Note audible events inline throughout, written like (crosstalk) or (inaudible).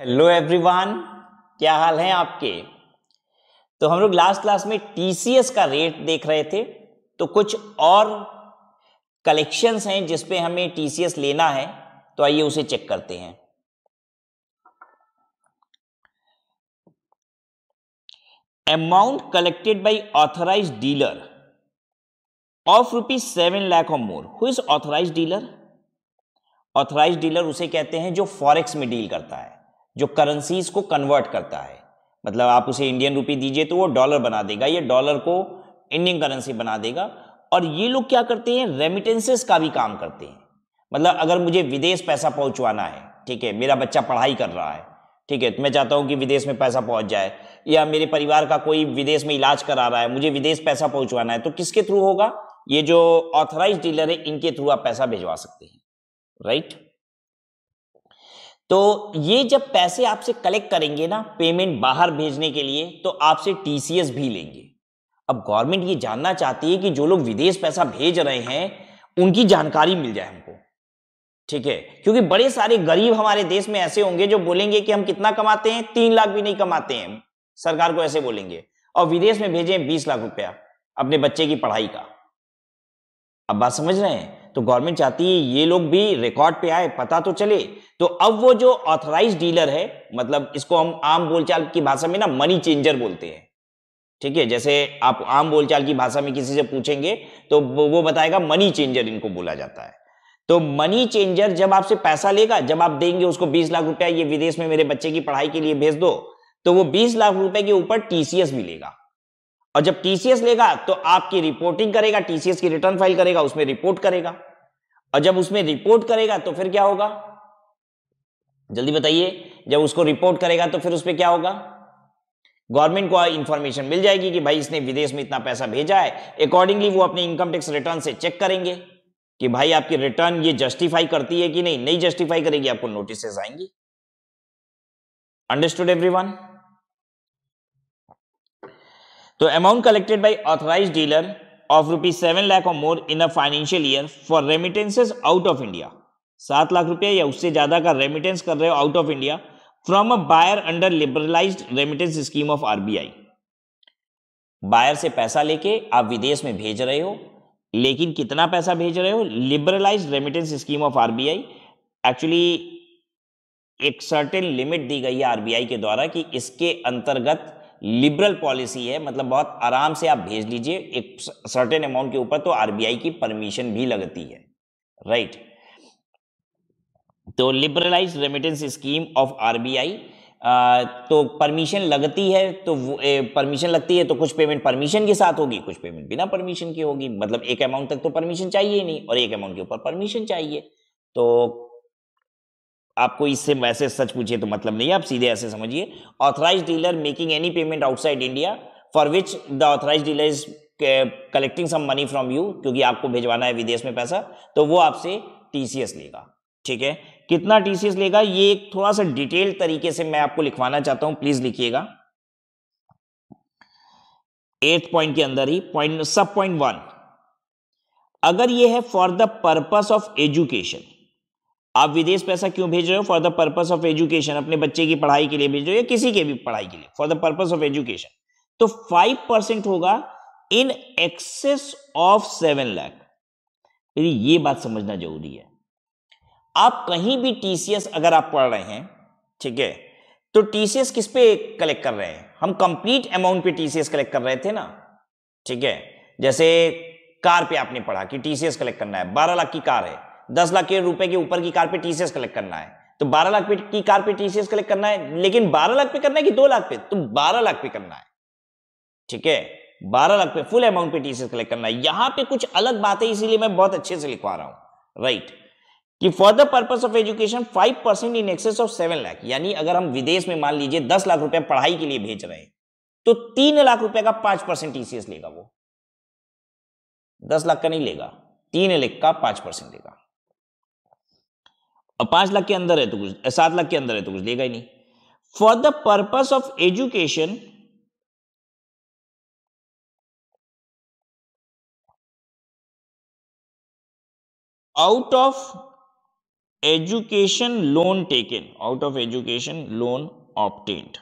hello everyone क्या हाल है आपके तो हम लोग लास्ट क्लास में टीसीएस का रेट देख रहे थे तो कुछ और कलेक्शंस हैं जिसपे हमें टीसीएस लेना है तो आइए उसे चेक करते हैं amount collected by authorise dealer of rupees seven lakh or more who is authorise dealer authorise dealer उसे कहते हैं जो फॉरेक्स में डील करता है जो करेंसीज को कन्वर्ट करता है मतलब आप उसे इंडियन रुपी दीजिए तो वो डॉलर बना देगा ये डॉलर को इंडियन करेंसी बना देगा और ये लोग क्या करते हैं रेमिटेंसेस का भी काम करते हैं मतलब अगर मुझे विदेश पैसा पहुंचवाना है ठीक है मेरा बच्चा पढ़ाई कर रहा है ठीक है तो मैं चाहता हूं कि विदेश में पैसा पहुंच जाए या मेरे परिवार का कोई विदेश में इलाज करा रहा है मुझे विदेश पैसा पहुंचवाना है तो किसके थ्रू होगा ये जो ऑथराइज डीलर है इनके थ्रू आप पैसा भिजवा सकते हैं राइट तो ये जब पैसे आपसे कलेक्ट करेंगे ना पेमेंट बाहर भेजने के लिए तो आपसे टीसीएस भी लेंगे अब गवर्नमेंट ये जानना चाहती है कि जो लोग विदेश पैसा भेज रहे हैं उनकी जानकारी मिल जाए हमको ठीक है क्योंकि बड़े सारे गरीब हमारे देश में ऐसे होंगे जो बोलेंगे कि हम कितना कमाते हैं तीन लाख भी नहीं कमाते हैं सरकार को ऐसे बोलेंगे और विदेश में भेजें बीस लाख रुपया अपने बच्चे की पढ़ाई का अब बात समझ रहे हैं तो गवर्नमेंट चाहती है ये लोग भी रिकॉर्ड पे आए पता तो चले तो अब वो जो ऑथराइज डीलर है मतलब इसको हम आम बोलचाल की भाषा में ना मनी चेंजर बोलते हैं ठीक है जैसे आप आम बोलचाल की भाषा में किसी से पूछेंगे तो वो बताएगा मनी चेंजर इनको बोला जाता है तो मनी चेंजर जब आपसे पैसा लेगा जब आप देंगे उसको बीस लाख रुपया ये विदेश में मेरे बच्चे की पढ़ाई के लिए भेज दो तो वो बीस लाख रुपए के ऊपर टीसीएस मिलेगा और जब टीसीएस लेगा तो आपकी रिपोर्टिंग करेगा टीसीएस की रिटर्न फाइल करेगा उसमें रिपोर्ट करेगा और जब उसमें रिपोर्ट करेगा तो फिर क्या होगा जल्दी बताइए जब उसको रिपोर्ट करेगा तो फिर उसमें क्या होगा गवर्नमेंट को इंफॉर्मेशन मिल जाएगी कि भाई इसने विदेश में इतना पैसा भेजा है अकॉर्डिंगली वो अपने इनकम टैक्स रिटर्न से चेक करेंगे कि भाई आपकी रिटर्न ये जस्टिफाई करती है कि नहीं नहीं जस्टिफाई करेगी आपको नोटिस आएंगी अंडरस्टूड एवरीवन तो amount collected by authorise dealer of rupees seven lakh or more in a financial year for remittances out of India सात लाख रुपये या उससे ज़्यादा का रेमिटेंस कर रहे हो out of India from a buyer under liberalise remittance scheme of RBI buyer से पैसा लेके आप विदेश में भेज रहे हो लेकिन कितना पैसा भेज रहे हो liberalise remittance scheme of RBI actually एक सर्टेन लिमिट दी गई है आरबीआई के द्वारा कि इसके अंतर्गत लिबरल पॉलिसी है मतलब बहुत आराम से आप भेज लीजिए एक सर्टेन अमाउंट के ऊपर तो आरबीआई की परमिशन भी लगती है राइट तो liberalise remittance scheme of RBI तो परमिशन लगती है तो परमिशन लगती है तो कुछ पेमेंट परमिशन के साथ होगी कुछ पेमेंट बिना परमिशन की होगी मतलब एक अमाउंट तक तो परमिशन चाहिए नहीं और एक अमाउंट के ऊपर परमिशन चाहिए तो आपको इससे वैसे सच पूछिए तो मतलब नहीं आप सीधे ऐसे समझिए authorise dealer making any payment outside India for which the authorise dealer is collecting some money from you क्योंकि आपको भिजवाना है विदेश में पैसा तो वो आपसे टीसीएस लेगा ठीक है कितना टीसीएस लेगा ये एक थोड़ा सा डिटेल तरीके से मैं आपको लिखवाना चाहता हूं प्लीज लिखिएगा एट पॉइंट के अंदर ही पॉइंट सब पॉइंट वन अगर ये है for the purpose of education आप विदेश पैसा क्यों भेज रहे हो for the purpose of education अपने बच्चे की पढ़ाई के लिए भेज रहे हो या किसी के भी पढ़ाई के लिए for the purpose of education तो फाइव परसेंट होगा in excess of seven lakh ये बात समझना जरूरी है आप कहीं भी टीसीएस अगर आप पढ़ रहे हैं ठीक है तो टीसीएस किस पे कलेक्ट कर रहे हैं हम कंप्लीट अमाउंट पे टीसीएस कलेक्ट कर रहे थे ना ठीक है जैसे कार पे आपने पढ़ा कि टीसीएस कलेक्ट करना है बारह लाख की कार है दस लाख के रुपए के ऊपर की कार पे टीसीएस कलेक्ट करना है तो बारह लाख की कार पे टीसीएस कलेक्ट करना है लेकिन बारह लाख पे करना है कि दो लाख पे तो बारह लाख पे करना है ठीक है बारह लाख पे फुल अमाउंट पे टीसीएस कलेक्ट करना है यहां पर कुछ अलग बात है इसीलिए मैं बहुत अच्छे से लिखवा रहा हूं राइट कि for the purpose of education five percent in excess of seven lakh यानी अगर हम विदेश में मान लीजिए दस लाख रुपया पढ़ाई के लिए भेज रहे हैं तो तीन लाख रुपए का पांच परसेंट टीसीएस लेगा वो दस लाख का नहीं लेगा तीन लाख का पांच परसेंट लेगा और पांच लाख के अंदर है तो कुछ सात लाख के अंदर है तो कुछ देगा ही नहीं for the purpose of education out of education loan taken out of education loan obtained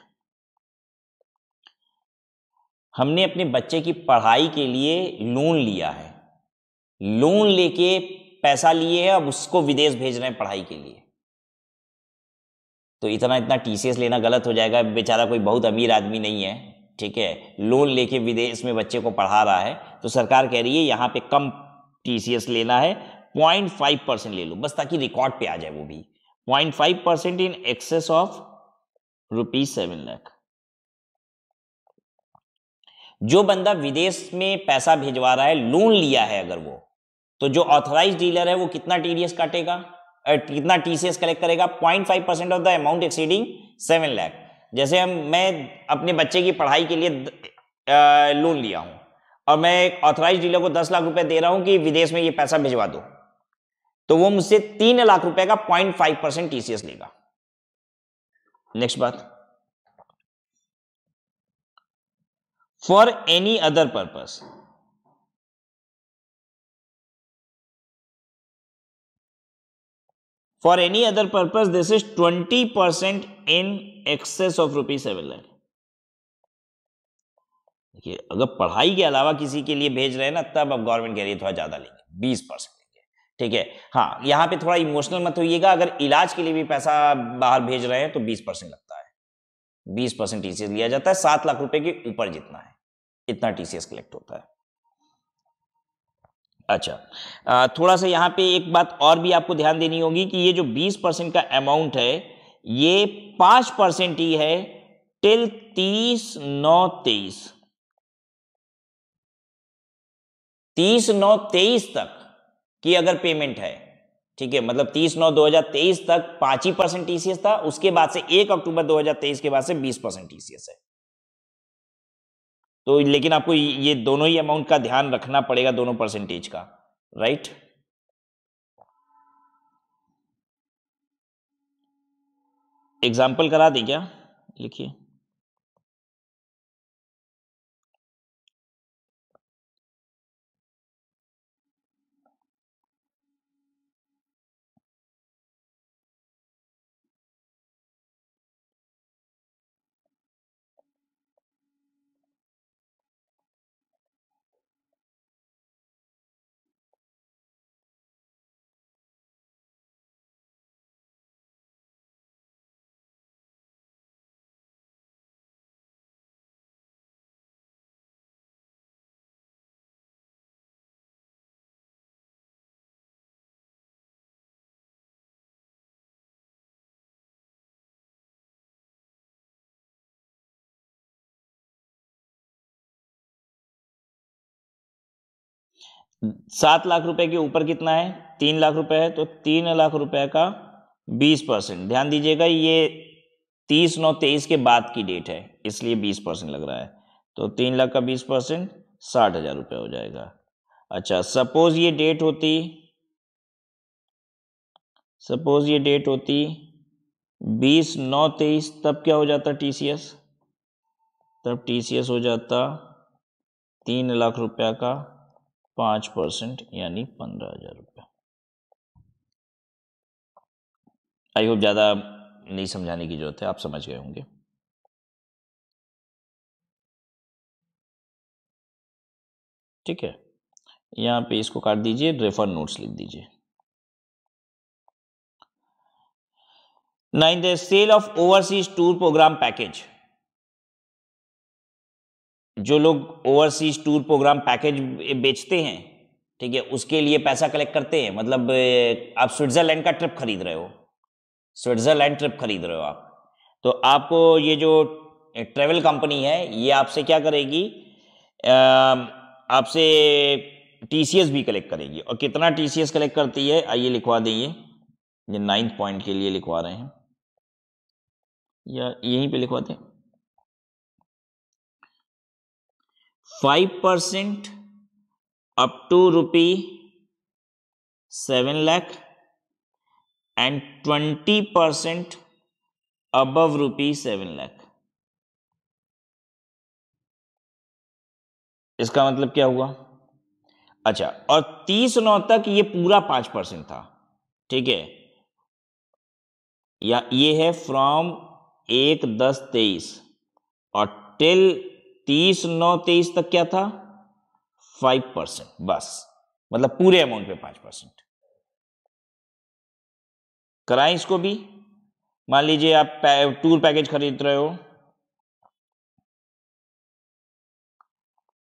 हमने अपने बच्चे की पढ़ाई के लिए लोन लिया है लोन लेके पैसा लिए अब उसको विदेश भेज रहे हैं पढ़ाई के लिए तो इतना इतना टीसीएस लेना गलत हो जाएगा बेचारा कोई बहुत अमीर आदमी नहीं है ठीक है लोन लेके विदेश में बच्चे को पढ़ा रहा है तो सरकार कह रही है यहाँ पे कम टीसीएस लेना है पॉइंट फाइव परसेंट ले लो बस ताकि रिकॉर्ड पे आ जाए वो भी point five percent in excess of rupees seven lakh जो बंदा विदेश में पैसा भिजवा रहा है लोन लिया है अगर वो तो जो ऑथराइज डीलर है वो कितना टीडीएस काटेगा कितना टीसीएस कलेक्ट करेगा point five percent of the amount exceeding seven lakh जैसे हम मैं अपने बच्चे की पढ़ाई के लिए लोन लिया हूं और मैं एक ऑथराइज डीलर को दस लाख रुपए दे रहा हूं कि विदेश में ये पैसा भिजवा दो तो वो मुझसे तीन लाख रुपए का पॉइंट फाइव परसेंट टीसीएस लेगा नेक्स्ट बात for any other purpose any other purpose this is twenty percent in excess of rupee seven lakh देखिए अगर पढ़ाई के अलावा किसी के लिए भेज रहे हैं ना तब अब गवर्नमेंट कह रही है थोड़ा ज्यादा लेंगे बीस परसेंट लेंगे ठीक है हाँ यहाँ पे थोड़ा इमोशनल मत होइएगा अगर इलाज के लिए भी पैसा बाहर भेज रहे हैं तो बीस परसेंट लगता है बीस परसेंट टीसीएस लिया जाता है सात लाख रुपए के ऊपर जितना है इतना टीसीएस कलेक्ट होता है अच्छा थोड़ा सा यहाँ पे एक बात और भी आपको ध्यान देनी होगी कि ये जो 20 परसेंट का अमाउंट है ये पांच परसेंट ही है टिल तीस नौ तेईस तीस नौ तेईस तक की अगर पेमेंट है ठीक है मतलब तीस नौ दो हजार तेईस तक पांच ही परसेंट टीसीएस था उसके बाद से एक अक्टूबर दो हजार तेईस के बाद से बीस परसेंट टीसीएस है तो लेकिन आपको ये दोनों ही अमाउंट का ध्यान रखना पड़ेगा दोनों परसेंटेज का राइट एग्जाम्पल करा दी क्या लिखिए सात लाख रुपए के ऊपर कितना है तीन लाख रुपए है तो तीन लाख रुपए का बीस परसेंट ध्यान दीजिएगा ये तीस नौ तेईस के बाद की डेट है इसलिए बीस परसेंट लग रहा है तो तीन लाख का बीस परसेंट साठ हजार रुपये हो जाएगा अच्छा सपोज ये डेट होती सपोज ये डेट होती बीस नौ तेईस तब क्या हो जाता टीसीएस तब टीसीएस हो जाता तीन लाख रुपया का पाँच परसेंट यानी पंद्रह हज़ार रुपये आई होप ज़्यादा नहीं समझाने की ज़रूरत है आप समझ गए होंगे ठीक है यहाँ पे इसको काट दीजिए रेफर नोट्स लिख दीजिए nine the sale of overseas tour programme package जो लोग ओवरसीज टूर प्रोग्राम पैकेज बेचते हैं ठीक है उसके लिए पैसा कलेक्ट करते हैं मतलब आप स्विट्जरलैंड का ट्रिप खरीद रहे हो स्विट्जरलैंड ट्रिप खरीद रहे हो आप तो आपको ये जो ट्रेवल कंपनी है ये आपसे क्या करेगी आपसे टी भी कलेक्ट करेगी और कितना टी कलेक्ट करती है आइए लिखवा देंगे ये नाइन्थ पॉइंट के लिए लिखवा रहे हैं या यहीं पे लिखवाते हैं five percent up to rupee seven lakh and twenty percent above rupee seven lakh इसका मतलब क्या हुआ अच्छा और तीस नौ तक ये पूरा पांच परसेंट था ठीक है या ये है फ्रॉम एक दस तेईस और टिल तीस नौ तेईस तक क्या था फाइव परसेंट बस मतलब पूरे अमाउंट पे पांच परसेंट कराएं इसको भी मान लीजिए आप पै, टूर पैकेज खरीद रहे हो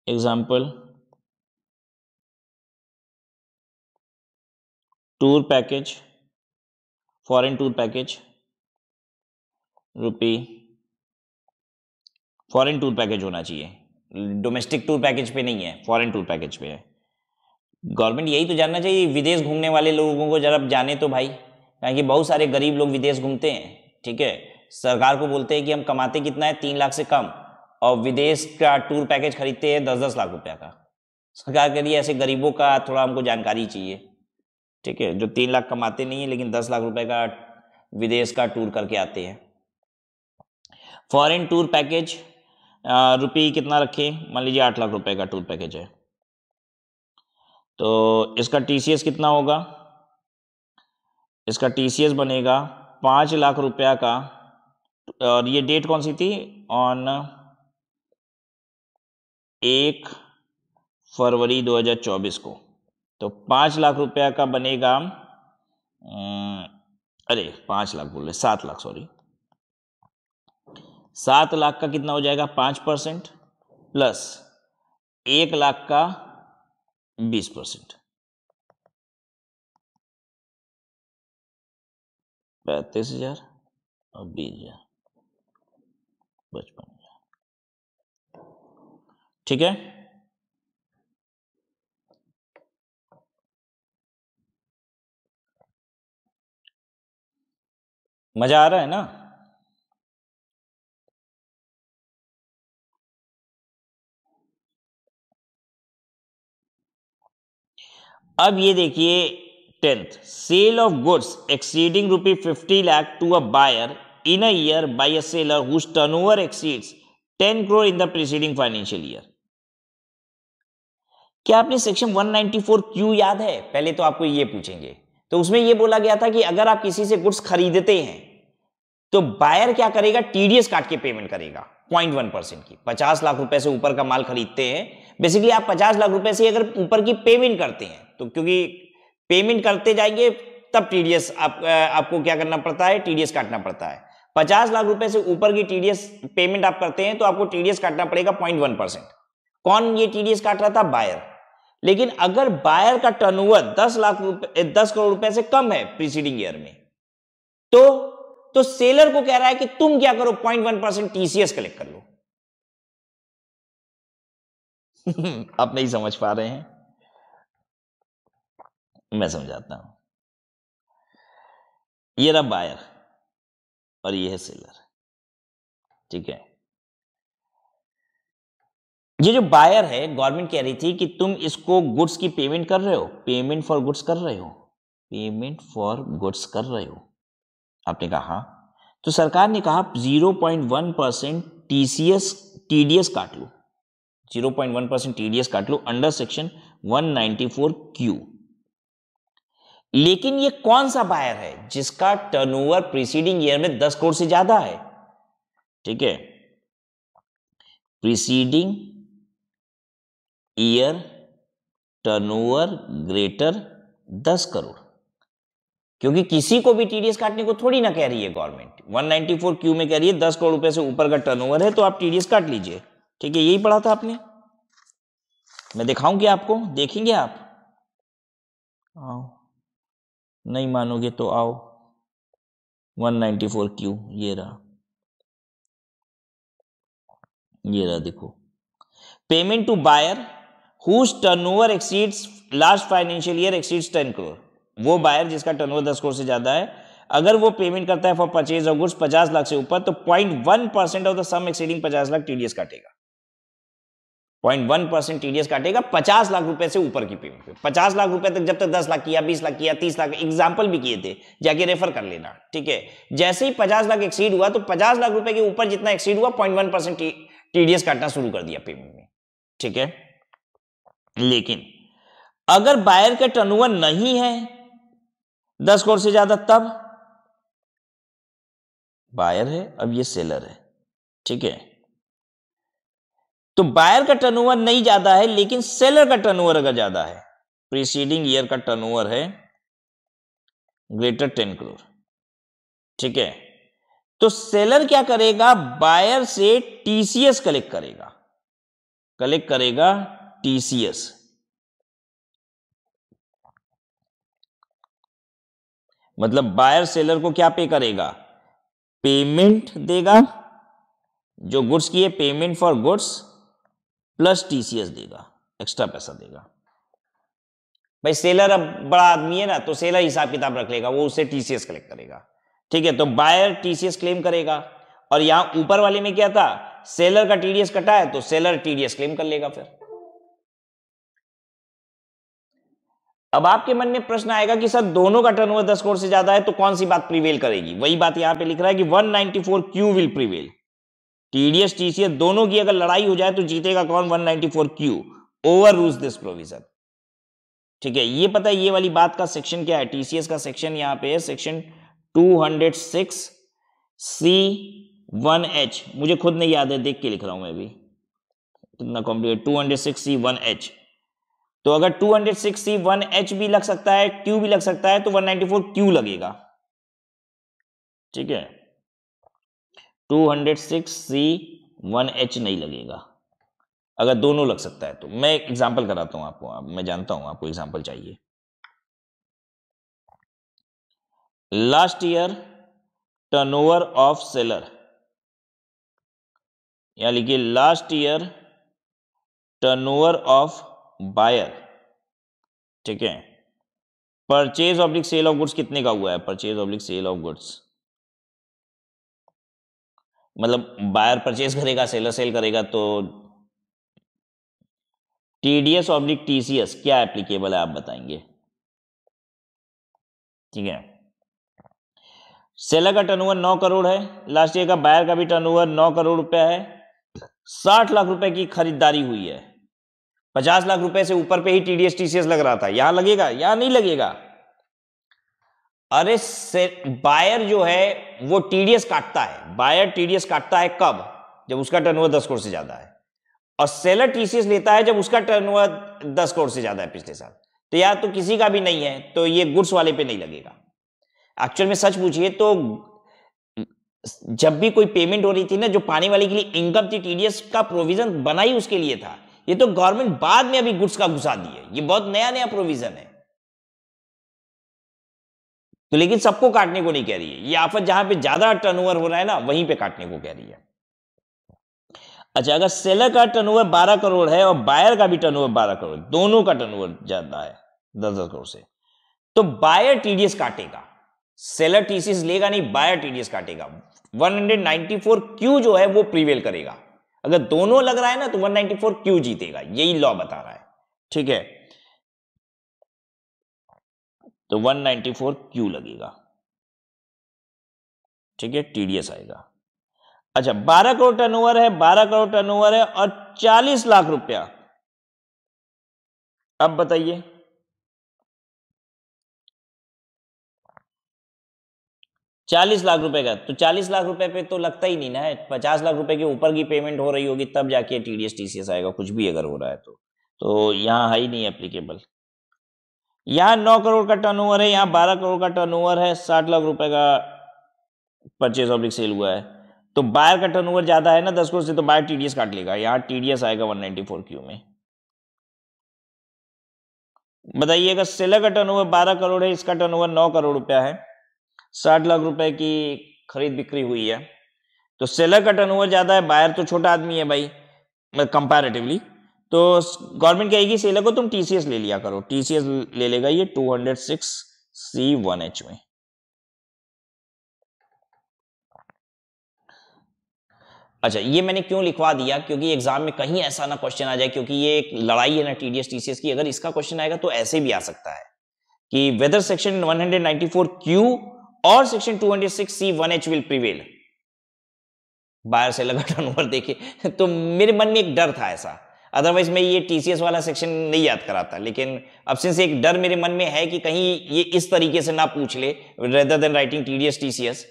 example tour package foreign tour package rupee foreign tour package होना चाहिए डोमेस्टिक टूर पैकेज पे नहीं है फॉरेन टूर पैकेज पे है गवर्नमेंट यही तो जानना चाहिए विदेश घूमने वाले लोगों को जरा जाने तो भाई कारण बहुत सारे गरीब लोग विदेश घूमते हैं ठीक है सरकार को बोलते हैं कि हम कमाते कितना है तीन लाख से कम और विदेश का टूर पैकेज खरीदते हैं दस दस लाख रुपया का सरकार के लिए ऐसे गरीबों का थोड़ा हमको जानकारी चाहिए ठीक है जो तीन लाख कमाते नहीं है लेकिन दस लाख रुपए का विदेश का टूर करके आते हैं फॉरेन टूर पैकेज रुपये कितना रखें मान लीजिए आठ लाख रुपए का टूर पैकेज है तो इसका टीसीएस कितना होगा इसका टीसीएस बनेगा पाँच लाख रुपया का और ये डेट कौन सी थी ऑन एक फरवरी 2024 को तो पाँच लाख रुपया का बनेगा अरे पाँच लाख बोल रहे सात लाख सॉरी सात लाख का कितना हो जाएगा पाँच परसेंट प्लस एक लाख का बीस परसेंट पैंतीस हजार और बीस हजार पचपन हजार ठीक है मजा आ रहा है ना अब ये देखिए tenth sale of goods exceeding rupee fifty lakh to a buyer in a year a seller whose over exceeds ten crore in the preceding financial year क्या आपने सेक्शन 194 क्यू याद है पहले तो आपको ये पूछेंगे तो उसमें यह बोला गया था कि अगर आप किसी से गुड्स खरीदते हैं तो बायर क्या करेगा टीडीएस काट के पेमेंट करेगा पॉइंट वन परसेंट की पचास लाख रुपए से ऊपर का माल खरीदते हैं बेसिकली आप पचास लाख रुपए से अगर ऊपर की पेमेंट करते हैं तो क्योंकि पेमेंट करते जाएंगे तब टीडीएस आप, आपको क्या करना पड़ता है टीडीएस काटना पड़ता है पचास लाख रुपए से ऊपर की टीडीएस पेमेंट आप करते हैं तो आपको टीडीएस काटना पड़ेगा पॉइंट वन परसेंट कौन ये टीडीएस काट रहा था बायर लेकिन अगर बायर का टर्नओवर दस लाख रुपए दस करोड़ रुपए से कम है प्रीसीडिंग ईयर में तो तो सेलर को कह रहा है कि तुम क्या करो point one percent TCS collect कर लो (laughs) आप नहीं समझ पा रहे हैं मैं समझाता हूं ये रहा बायर और ये है सेलर ठीक है ये जो बायर है गवर्नमेंट कह रही थी कि तुम इसको गुड्स की पेमेंट कर रहे हो पेमेंट फॉर गुड्स कर रहे हो पेमेंट फॉर गुड्स कर रहे हो आपने कहा तो सरकार ने कहा zero point one percent TCS TDS काट लो zero point one percent S काट लो under section one ninety four Q लेकिन ये कौन सा बायर है जिसका टर्नओवर प्रीसीडिंग ईयर में दस करोड़ से ज्यादा है ठीक है प्रीसीडिंग ईयर टर्नओवर ग्रेटर दस करोड़ क्योंकि किसी को भी टीडीएस काटने को थोड़ी ना कह रही है गवर्नमेंट 194 क्यू में कह रही है दस करोड़ रुपए से ऊपर का टर्नओवर है तो आप टीडीएस काट लीजिए ठीक है यही पढ़ा था आपने मैं दिखाऊंगी आपको देखेंगे आप आओ नहीं मानोगे तो आओ 194 क्यू ये रहा ये रहा देखो payment to buyer whose turnover exceeds last financial year exceeds ten crore वो बायर जिसका टर्नओवर दस करोड़ से ज्यादा है अगर वो पेमेंट करता है फॉर परचेज ऑफ गुड्स पचास लाख से ऊपर तो point one percent of the sum exceeding पचास लाख टीडीएस काटेगा पॉइंट वन परसेंट टीडीएस काटेगा पचास लाख रुपए से ऊपर की पेमेंट पे पचास लाख रुपए तक जब तक दस लाख किया बीस लाख किया तीस लाख एग्जाम्पल भी किए थे जाके रेफर कर लेना ठीक है जैसे ही पचास लाख एक्सीड हुआ तो पचास लाख रुपए के ऊपर जितना एक्सीड हुआ पॉइंट वन परसेंट टीडीएस काटना शुरू कर दिया पेमेंट में ठीक है लेकिन अगर बायर का टर्नओवर नहीं है दस करोड़ से ज्यादा तब बायर है अब ये सेलर है ठीक है तो बायर का टर्नओवर नहीं ज्यादा है लेकिन सेलर का टर्नओवर अगर ज्यादा है प्रीसीडिंग ईयर का टर्नओवर है ग्रेटर टेन क्रोर ठीक है तो सेलर क्या करेगा बायर से टीसीएस कलेक्ट करेगा कलेक्ट करेगा टीसीएस मतलब बायर सेलर को क्या पे करेगा पेमेंट देगा जो गुड्स की है payment for goods plus TCS देगा एक्स्ट्रा पैसा देगा भाई सेलर अब बड़ा आदमी है ना तो सेलर हिसाब किताब रख लेगा वो उससे टीसीएस कलेक्ट करेगा ठीक है तो बायर टीसीएस क्लेम करेगा और यहां ऊपर वाले में क्या था सेलर का टीडीएस कटा है तो सेलर टीडीएस क्लेम कर लेगा फिर अब आपके मन में प्रश्न आएगा कि सर दोनों का टर्नओवर 10 करोड़ से ज्यादा है तो कौन सी बात प्रिवेल करेगी वही बात यहां पे लिख रहा है कि 194 Q will prevail TDS TCS दोनों की अगर लड़ाई हो जाए तो जीतेगा कौन 194 Q overrule this provision ठीक है ये पता है ये वाली बात का सेक्शन क्या है टीसीएस का सेक्शन यहां पे है सेक्शन 206 सी वन एच मुझे खुद नहीं याद है देख के लिख रहा हूं मैं भी कितना complete two hundred six C one H तो अगर two hundred six C one H भी लग सकता है क्यू भी लग सकता है तो वन नाइनटी फोर क्यू लगेगा ठीक है two hundred six C one H नहीं लगेगा अगर दोनों लग सकता है तो मैं एग्जाम्पल कराता हूं आपको मैं जानता हूं आपको एग्जाम्पल चाहिए last year turnover of seller या लिखिए last year turnover of buyer ठीक है purchase oblique sale of goods कितने का हुआ है purchase oblique sale of goods मतलब बायर परचेज करेगा सेलर सेल करेगा तो टीडीएस ऑब्लिक टीसीएस क्या एप्लीकेबल है आप बताएंगे ठीक है सेलर का टर्न ओवर नौ करोड़ है लास्ट ईयर का बायर का भी टर्न ओवर नौ करोड़ रुपया है साठ लाख रुपए की खरीदारी हुई है पचास लाख रुपए से ऊपर पे ही टीडीएस टीसीएस लग रहा था यहां लगेगा यहां नहीं लगेगा अरे बायर जो है वो टीडीएस काटता है बायर टीडीएस काटता है कब जब उसका टर्न ओवर दस करोड़ से ज्यादा है और सेलर टीसीएस लेता है जब उसका टर्न ओवर दस करोड़ से ज्यादा है पिछले साल तो या तो किसी का भी नहीं है तो ये गुड्स वाले पे नहीं लगेगा एक्चुअल में सच पूछिए तो जब भी कोई पेमेंट हो रही थी ना जो पानी वाले के लिए इनकम थी टीडीएस का प्रोविजन बनाई उसके लिए था ये तो गवर्नमेंट बाद में अभी गुड्स का घुसा दिए ये बहुत नया नया प्रोविजन है तो लेकिन सबको काटने को नहीं कह रही है ये आफत जहां पे ज्यादा टर्नओवर हो रहा है ना वहीं पे काटने को कह रही है अच्छा अगर सेलर का टर्नओवर 12 करोड़ है और बायर का भी टर्नओवर 12 करोड़ दोनों का टर्नओवर ज्यादा है दस दस करोड़ से तो बायर टीडीएस काटेगा सेलर टीसी लेगा नहीं बायर टीडीएस काटेगा 194 क्यू जो है वो प्रीवेल करेगा अगर दोनों लग रहा है ना तो 194 क्यू जीतेगा यही लॉ बता रहा है ठीक है तो 194 क्यू लगेगा ठीक है टीडीएस आएगा अच्छा 12 करोड़ टर्नओवर है 12 करोड़ टर्नओवर है और 40 लाख रुपया अब बताइए चालीस लाख रुपए का तो चालीस लाख रुपए पे तो लगता ही नहीं ना है पचास लाख रुपए के ऊपर की पेमेंट हो रही होगी तब जाके टीडीएस टीसीएस आएगा कुछ भी अगर हो रहा है तो तो यहाँ है ही नहीं एप्लीकेबल यहाँ नौ करोड़ का टर्नओवर है यहाँ बारह करोड़ का टर्नओवर है साठ लाख रुपए का परचेज ऑब्लिक सेल हुआ है तो बायर का टर्नओवर ज्यादा है ना दस करोड़ से तो बायर टीडीएस काट लेगा यहाँ टीडीएस आएगा फोर क्यू में बताइएगा सेलर का टर्नओवर बारह करोड़ है इसका टर्नओवर नौ करोड़ रुपया है साठ लाख रुपए की खरीद बिक्री हुई है तो सेलर का टर्नओवर ज्यादा है बायर तो छोटा आदमी है भाई कंपैरेटिवली तो गवर्नमेंट कहेगी सेलर को तुम टीसीएस ले लिया करो टीसीएस ले लेगा ये 206 सी वन एच में अच्छा ये मैंने क्यों लिखवा दिया क्योंकि एग्जाम में कहीं ऐसा ना क्वेश्चन आ जाए क्योंकि ये एक लड़ाई है ना टीडीएस टीसीएस की अगर इसका क्वेश्चन आएगा तो ऐसे भी आ सकता है कि वेदर सेक्शन 194 क्यू और section 206 C one H will prevail बाहर से लगा टर्नओवर (laughs) देखे तो मेरे मन में एक डर था ऐसा अदरवाइज मैं ये टी वाला सेक्शन नहीं याद कराता लेकिन अब सिंस एक डर मेरे मन में है कि कहीं ये इस तरीके से ना पूछ ले rather than writing TDS TCS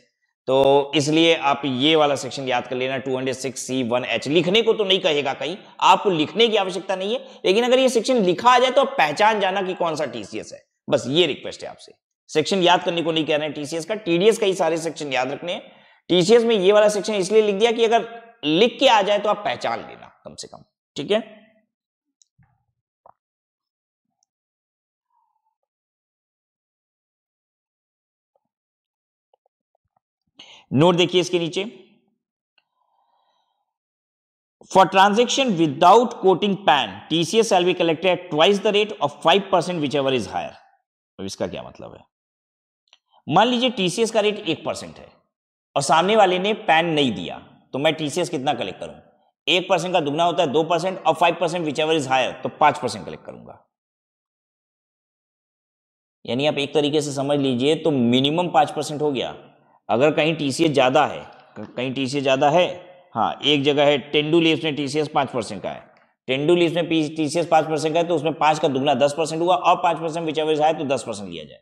तो इसलिए आप ये वाला सेक्शन याद कर लेना 206 सी वन एच लिखने को तो नहीं कहेगा कहीं आपको लिखने की आवश्यकता नहीं है लेकिन अगर ये सेक्शन लिखा आ जाए तो आप पहचान जाना कि कौन सा टीसीएस है बस ये रिक्वेस्ट है आपसे सेक्शन याद करने को नहीं कह रहे हैं टीसीएस का टीडीएस का ही सारे सेक्शन याद रखने टीसीएस में ये वाला सेक्शन इसलिए लिख दिया कि अगर लिख के आ जाए तो आप पहचान लेना कम से कम ठीक है नोट देखिए इसके नीचे for transaction without quoting PAN TCS shall be collected twice the rate of five percent whichever is higher इसका क्या मतलब है मान लीजिए टीसीएस का रेट एक परसेंट है और सामने वाले ने पैन नहीं दिया तो मैं टीसीएस कितना कलेक्ट करूं एक परसेंट का दुगना होता है दो परसेंट और five percent whichever is higher तो पांच परसेंट कलेक्ट करूंगा यानी आप एक तरीके से समझ लीजिए तो मिनिमम पांच परसेंट हो गया अगर कहीं टीसीएस ज़्यादा है कहीं टीसीएस ज़्यादा है हाँ एक जगह है टेंडू लीव में टीसीएस पांच परसेंट का है टेंडू लीव में टीसीएस पांच परसेंट का है तो उसमें पांच का दुगना दस परसेंट हुआ और पांच परसेंट विच एवरेज हायर तो दस परसेंट लिया जाए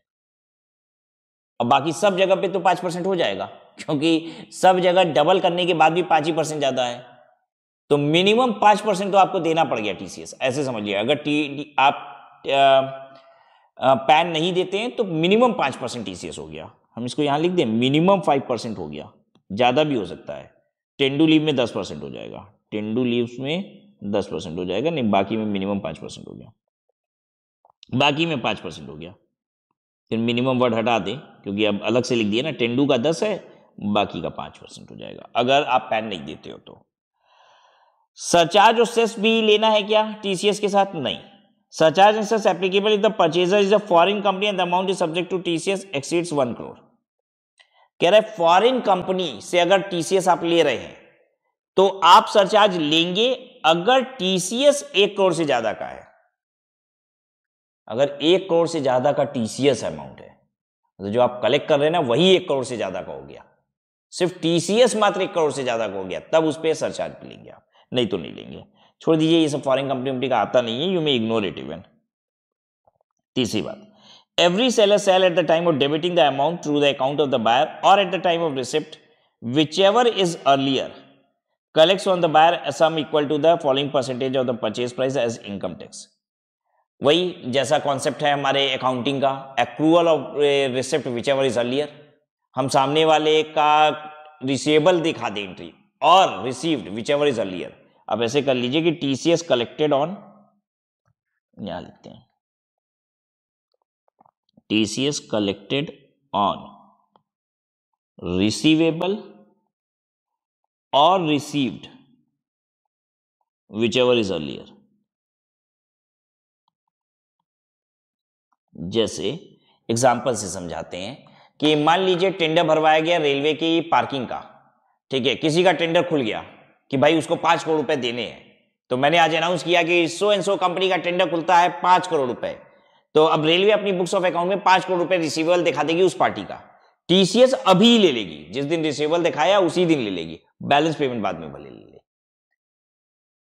और बाकी सब जगह पे तो पांच परसेंट हो जाएगा क्योंकि सब जगह डबल करने के बाद भी पांच ही परसेंट ज़्यादा है तो मिनिमम पांच परसेंट तो आपको देना पड़ गया टीसीएस ऐसे समझ लिया अगर टी, टी आप आ, आ, पैन नहीं देते हैं तो मिनिमम पांच परसेंट टीसीएस हो गया हम इसको यहां लिख दें मिनिमम फाइव परसेंट हो गया ज्यादा भी हो सकता है टेंडू लीव में दस परसेंट हो जाएगा टेंडू लीव में दस परसेंट हो जाएगा नहीं बाकी में मिनिमम पांच परसेंट हो गया बाकी में पांच परसेंट हो गया फिर मिनिमम वर्ड हटा दें क्योंकि अब अलग से लिख दिया ना टेंडू का दस है बाकी का पांच परसेंट हो जाएगा अगर आप पैन नहीं देते हो तो सरचार्ज और सेस भी लेना है क्या टीसीएस के साथ नहीं surcharge and cess applicable if the purchaser is a foreign company and the amount is subject to TCS exceeds one crore कह रहे फॉरेन कंपनी से अगर टीसीएस आप ले रहे हैं तो आप सरचार्ज लेंगे अगर टीसीएस एक करोड़ से ज्यादा का है अगर एक करोड़ से ज्यादा का टीसीएस अमाउंट है तो जो आप कलेक्ट कर रहे हैं ना वही एक करोड़ से ज्यादा का हो गया सिर्फ टीसीएस मात्र एक करोड़ से ज्यादा का हो गया तब उस पर सरचार्ज लेंगे आप नहीं तो नहीं लेंगे छोड़ दीजिए ये सब फॉरेन कंपनी उम्पनी का आता नहीं है you may ignore it even तीसरी बात every seller sell at the time of debiting the amount through the account of the buyer or at the time of receipt whichever is earlier collects on the buyer a sum equal to the following percentage of the purchase price as income tax वही जैसा concept है हमारे accounting का accrual of receipt whichever is earlier हम सामने वाले का receivable दिखा दें एंट्री और received whichever is earlier आप ऐसे कर लीजिए कि टीसीएस कलेक्टेड ऑन यहां लिखते हैं टीसीएस कलेक्टेड ऑन रिसीवेबल और received whichever is earlier जैसे एग्जाम्पल से समझाते हैं कि मान लीजिए टेंडर भरवाया गया रेलवे की पार्किंग का ठीक है किसी का टेंडर खुल गया कि भाई उसको पांच करोड़ रुपए देने हैं तो मैंने आज अनाउंस किया कि सो एंड सो कंपनी का टेंडर खुलता है पांच करोड़ रुपए तो अब रेलवे अपनी बुक्स ऑफ अकाउंट में पांच करोड़ रुपए रिसीवेबल दिखा देगी उस पार्टी का टीसीएस अभी ले लेगी जिस दिन रिसीवेबल दिखाया उसी दिन ले लेगी बैलेंस पेमेंट बाद में भले ले ले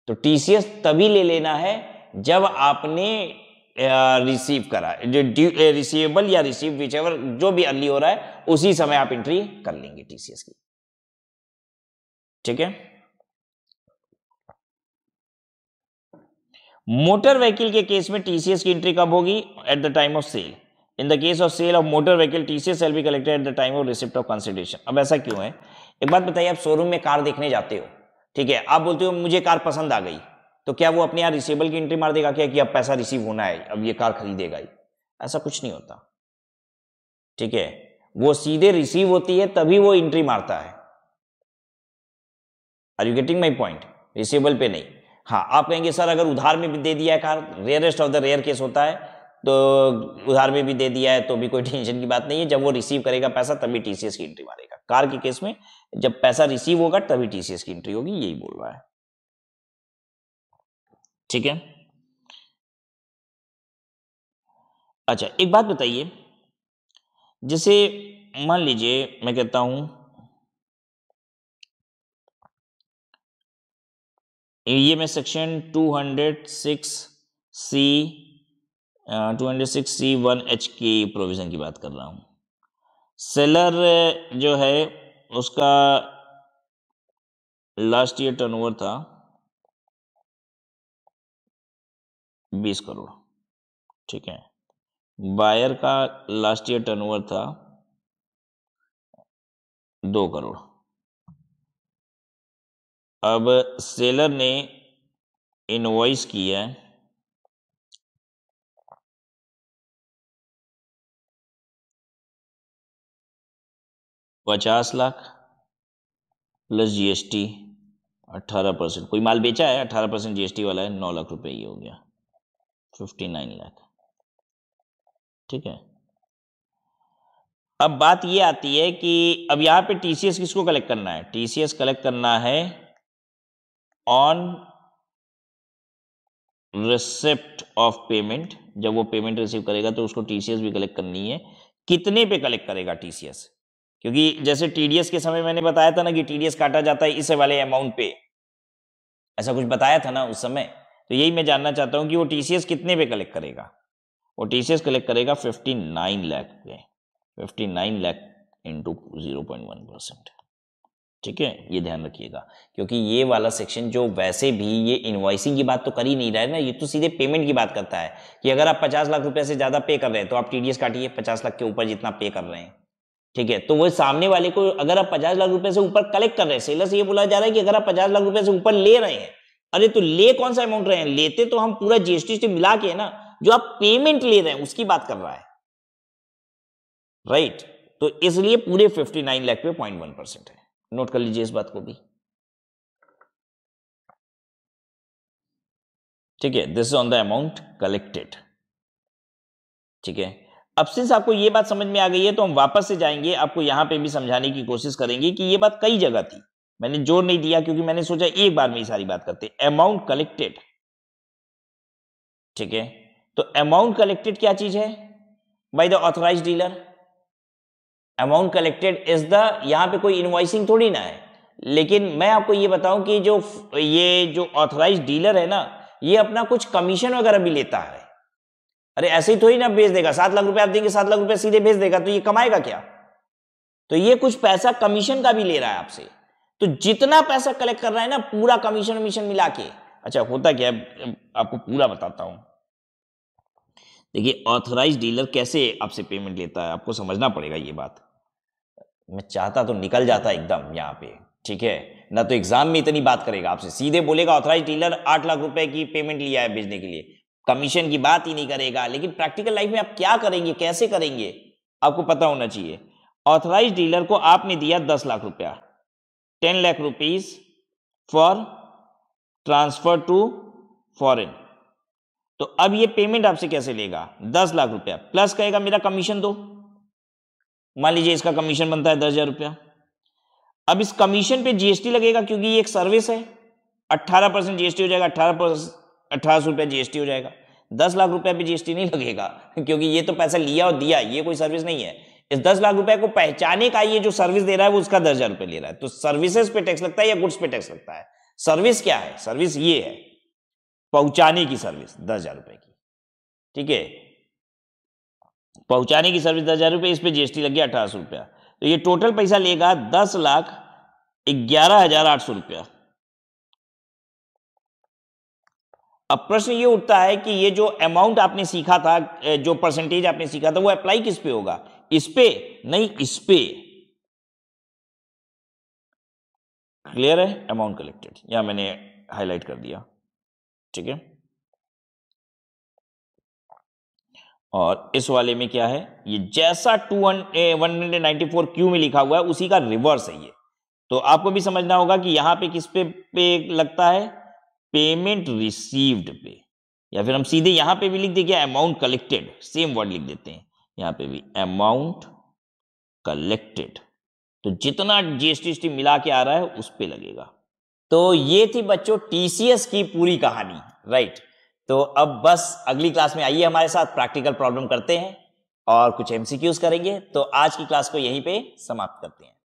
तो टीसीएस तभी ले लेना है जब आपने रिसीव करा जो रिसीवेबल या रिसीव विचेवर जो भी अर्ली हो रहा है उसी समय आप एंट्री कर लेंगे टीसीएस की ठीक है मोटर व्हीकल के केस में टीसीएस की एंट्री कब होगी at the time of sale in the case of sale of motor vehicle TCS shall be collected at the time of receipt of consideration अब ऐसा क्यों है एक बात बताइए आप शोरूम में कार देखने जाते हो ठीक है आप बोलते हो मुझे कार पसंद आ गई तो क्या वो अपने यहाँ रिसीवेबल की एंट्री मार देगा क्या कि अब पैसा रिसीव होना है अब ये कार खरीदेगा ही ऐसा कुछ नहीं होता ठीक है वो सीधे रिसीव होती है तभी वो एंट्री मारता है are you getting my point receivable पे नहीं हाँ आप कहेंगे सर अगर उधार में भी दे दिया है कार rarest of the rare case होता है तो उधार में भी दे दिया है तो भी कोई टेंशन (laughs) की बात नहीं है जब वो रिसीव करेगा पैसा तभी टी की एंट्री मारेगा कार के केस में जब पैसा रिसीव होगा तभी टी की एंट्री होगी यही बोल रहा है ठीक है अच्छा एक बात बताइए जैसे मान लीजिए मैं कहता हूं ये में section 206 C two hundred six C one H की प्रोविज़न की बात कर रहा हूँ सेलर uh, जो है उसका लास्ट ईयर टर्नओवर था बीस करोड़ ठीक है बायर का लास्ट ईयर टर्नओवर था दो करोड़ अब सेलर ने इनवॉइस किया है पचास लाख प्लस जीएसटी अट्ठारह परसेंट कोई माल बेचा है अट्ठारह परसेंट जीएसटी वाला है नौ लाख रुपए ये हो गया फिफ्टी नाइन लाख ठीक है अब बात ये आती है कि अब यहाँ पे टीसीएस किसको कलेक्ट करना है टीसीएस कलेक्ट करना है ऑन रिसिप्ट ऑफ पेमेंट जब वो पेमेंट रिसीव करेगा तो उसको टीसीएस भी कलेक्ट करनी है कितने पे कलेक्ट करेगा टीसीएस क्योंकि जैसे टीडीएस के समय मैंने बताया था ना कि टीडीएस काटा जाता है इस वाले अमाउंट पे ऐसा कुछ बताया था ना उस समय तो यही मैं जानना चाहता हूं कि वो टीसीएस कितने पे कलेक्ट करेगा वो टीसीएस कलेक्ट करेगा फिफ्टी नाइन लैख पे into zero point one percent ठीक है ये ध्यान रखिएगा क्योंकि ये वाला सेक्शन जो वैसे भी ये इनवाइसिंग की बात तो कर ही नहीं रहा है ना ये तो सीधे पेमेंट की बात करता है कि अगर आप पचास लाख रुपए से ज़्यादा पे कर रहे हैं तो आप टीडीएस काटिए पचास लाख के ऊपर जितना पे कर रहे हैं ठीक है तो वो सामने वाले को अगर आप पचास लाख रुपए से ऊपर कलेक्ट कर रहे हैं सेलर से ये बोला जा रहा है कि अगर आप पचास लाख रुपए से ऊपर ले रहे हैं अरे तो ले कौन सा अमाउंट रहे हैं लेते तो हम पूरा जीएसटी से मिला के ना जो आप पेमेंट ले रहे हैं उसकी बात कर रहा है राइट तो इसलिए पूरे फिफ्टी नाइन लाख पे पॉइंट वन परसेंट है नोट कर लीजिए इस बात को भी ठीक है this is on the amount collected ठीक है अब सिंस आपको यह बात समझ में आ गई है तो हम वापस से जाएंगे आपको यहां पे भी समझाने की कोशिश करेंगे कि यह बात कई जगह थी मैंने जोर नहीं दिया क्योंकि मैंने सोचा एक बार में ही सारी बात करते अमाउंट कलेक्टेड ठीक है तो अमाउंट कलेक्टेड क्या चीज है by the authorise dealer amount collected is the यहाँ पे कोई इन्वाइसिंग थोड़ी ना है लेकिन मैं आपको ये बताऊं कि जो ये जो ऑथराइज डीलर है ना ये अपना कुछ कमीशन वगैरह भी लेता है अरे ऐसे ही थोड़ी ना भेज देगा सात लाख रुपए आप देंगे सात लाख रुपए सीधे भेज देगा तो ये कमाएगा क्या तो ये कुछ पैसा कमीशन का भी ले रहा है आपसे तो जितना पैसा कलेक्ट कर रहा है ना पूरा कमीशन वमीशन मिला के अच्छा होता क्या आपको पूरा बताता हूं देखिए ऑथराइज डीलर कैसे आपसे पेमेंट लेता है आपको समझना पड़ेगा ये बात मैं चाहता तो निकल जाता एकदम यहाँ पे ठीक है ना तो एग्जाम में इतनी बात करेगा आपसे सीधे बोलेगा ऑथराइज डीलर आठ लाख रुपए की पेमेंट लिया है भेजने के लिए कमीशन की बात ही नहीं करेगा लेकिन प्रैक्टिकल लाइफ में आप क्या करेंगे कैसे करेंगे आपको पता होना चाहिए ऑथराइज डीलर को आपने दिया दस लाख रुपया ten lakh rupees for transfer to foreign तो अब ये पेमेंट आपसे कैसे लेगा दस लाख रुपया प्लस कहेगा मेरा कमीशन दो मान लीजिए इसका कमीशन बनता है दस हजार रुपया अब इस कमीशन पे जीएसटी लगेगा क्योंकि ये एक सर्विस है अट्ठारह परसेंट जीएसटी हो जाएगा अट्ठारह अट्ठारह सौ रुपया जीएसटी हो जाएगा दस लाख रुपया भी जीएसटी नहीं लगेगा क्योंकि ये तो पैसा लिया और दिया ये कोई सर्विस नहीं है इस दस लाख रुपए को पहचाने का ये जो सर्विस दे रहा है वो उसका दस हजार रुपये ले रहा है तो सर्विसेज पे टैक्स लगता है या गुड्स पे टैक्स लगता है सर्विस क्या है सर्विस ये है पहुंचाने की सर्विस दस हजार रुपए की ठीक है पहुंचाने की सर्विस दस हज़ार रुपये इस पर जीएसटी लग गया अठारह सौ रुपया तो ये टोटल पैसा लेगा दस लाख ग्यारह हज़ार आठ सौ रुपया अब प्रश्न ये उठता है कि ये जो अमाउंट आपने सीखा था जो परसेंटेज आपने सीखा था वो अप्लाई किस पे होगा इस पे नहीं इस पे क्लियर है अमाउंट कलेक्टेड या मैंने हाईलाइट कर दिया ठीक है और इस वाले में क्या है ये जैसा two one hundred ninety four Q में लिखा हुआ है उसी का रिवर्स है ये तो आपको भी समझना होगा कि यहां पे किस पे पे लगता है पेमेंट रिसीव्ड पे या फिर हम सीधे यहां पे भी लिख देंगे अमाउंट कलेक्टेड सेम वर्ड लिख देते हैं यहां पे भी अमाउंट कलेक्टेड तो जितना जीएसटी मिला के आ रहा है उस पर लगेगा तो ये थी बच्चों टीसीएस की पूरी कहानी राइट तो अब बस अगली क्लास में आइए हमारे साथ प्रैक्टिकल प्रॉब्लम करते हैं और कुछ एमसीक्यूज करेंगे तो आज की क्लास को यहीं पे समाप्त करते हैं